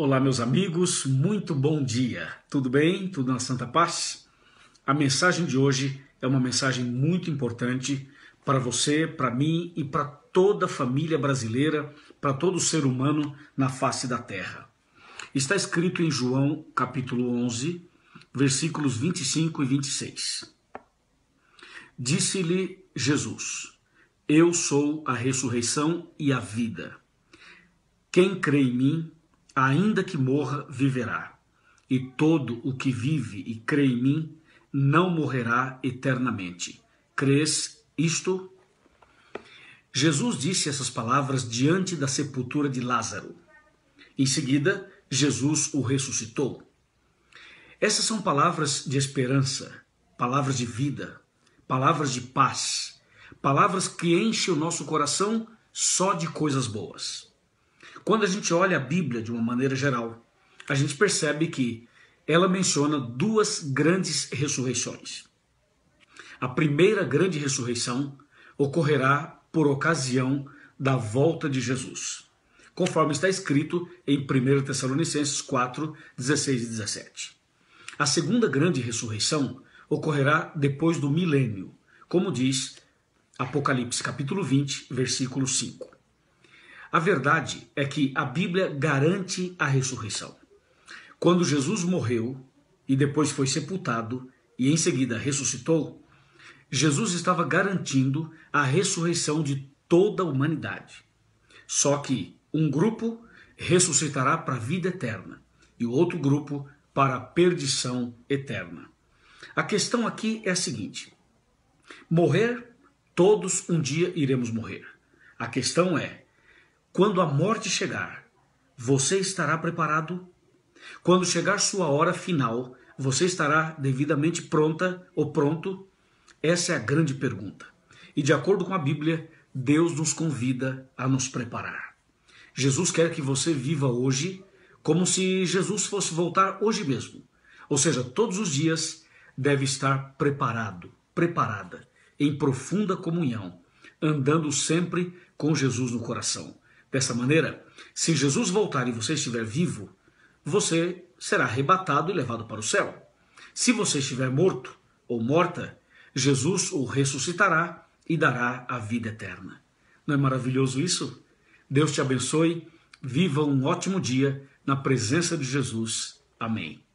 Olá, meus amigos, muito bom dia. Tudo bem? Tudo na Santa Paz? A mensagem de hoje é uma mensagem muito importante para você, para mim e para toda a família brasileira, para todo ser humano na face da terra. Está escrito em João, capítulo 11, versículos 25 e 26. Disse-lhe Jesus: Eu sou a ressurreição e a vida. Quem crê em mim, ainda que morra, viverá. E todo o que vive e crê em mim não morrerá eternamente. Crês isto? Jesus disse essas palavras diante da sepultura de Lázaro. Em seguida, Jesus o ressuscitou. Essas são palavras de esperança, palavras de vida, palavras de paz, palavras que enchem o nosso coração só de coisas boas. Quando a gente olha a Bíblia de uma maneira geral, a gente percebe que ela menciona duas grandes ressurreições. A primeira grande ressurreição ocorrerá por ocasião da volta de Jesus, conforme está escrito em 1 Tessalonicenses 4, 16 e 17. A segunda grande ressurreição ocorrerá depois do milênio, como diz Apocalipse capítulo 20, versículo 5. A verdade é que a Bíblia garante a ressurreição. Quando Jesus morreu e depois foi sepultado e em seguida ressuscitou, Jesus estava garantindo a ressurreição de toda a humanidade. Só que um grupo ressuscitará para a vida eterna e o outro grupo para a perdição eterna. A questão aqui é a seguinte: morrer, todos um dia iremos morrer. A questão é quando a morte chegar, você estará preparado? Quando chegar sua hora final, você estará devidamente pronta ou pronto? Essa é a grande pergunta. E de acordo com a Bíblia, Deus nos convida a nos preparar. Jesus quer que você viva hoje como se Jesus fosse voltar hoje mesmo. Ou seja, todos os dias deve estar preparado, preparada, em profunda comunhão, andando sempre com Jesus no coração. Dessa maneira, se Jesus voltar e você estiver vivo, você será arrebatado e levado para o céu. Se você estiver morto ou morta, Jesus o ressuscitará e dará a vida eterna. Não é maravilhoso isso? Deus te abençoe. Viva um ótimo dia na presença de Jesus. Amém.